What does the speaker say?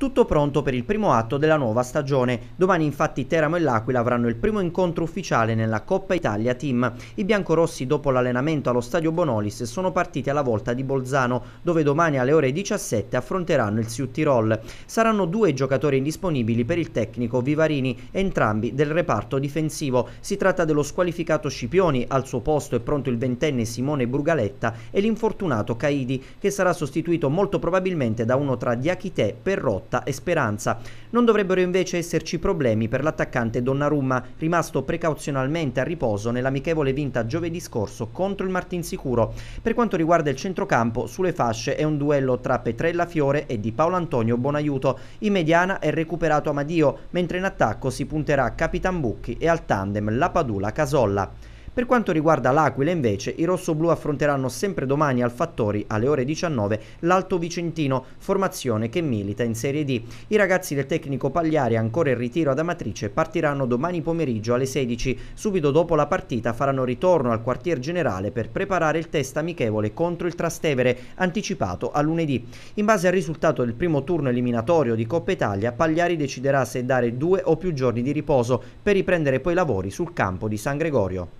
tutto pronto per il primo atto della nuova stagione. Domani infatti Teramo e L'Aquila avranno il primo incontro ufficiale nella Coppa Italia Team. I biancorossi dopo l'allenamento allo stadio Bonolis sono partiti alla volta di Bolzano, dove domani alle ore 17 affronteranno il Siut Tirol. Saranno due giocatori indisponibili per il tecnico Vivarini, entrambi del reparto difensivo. Si tratta dello squalificato Scipioni, al suo posto è pronto il ventenne Simone Brugaletta e l'infortunato Caidi, che sarà sostituito molto probabilmente da uno tra Diachite, Perrotti Motta e Speranza. Non dovrebbero invece esserci problemi per l'attaccante Donnarumma, rimasto precauzionalmente a riposo nell'amichevole vinta giovedì scorso contro il Martinsicuro. Per quanto riguarda il centrocampo, sulle fasce è un duello tra Petrella Fiore e di Paolo Antonio Bonaiuto. In mediana è recuperato Amadio, mentre in attacco si punterà Capitan Bucchi e al tandem La Padula Casolla. Per quanto riguarda l'Aquila invece, i rossoblù affronteranno sempre domani al Fattori alle ore 19 l'Alto Vicentino, formazione che milita in Serie D. I ragazzi del tecnico Pagliari ancora in ritiro ad Amatrice partiranno domani pomeriggio alle 16. Subito dopo la partita faranno ritorno al quartier generale per preparare il test amichevole contro il Trastevere, anticipato a lunedì. In base al risultato del primo turno eliminatorio di Coppa Italia, Pagliari deciderà se dare due o più giorni di riposo per riprendere poi i lavori sul campo di San Gregorio.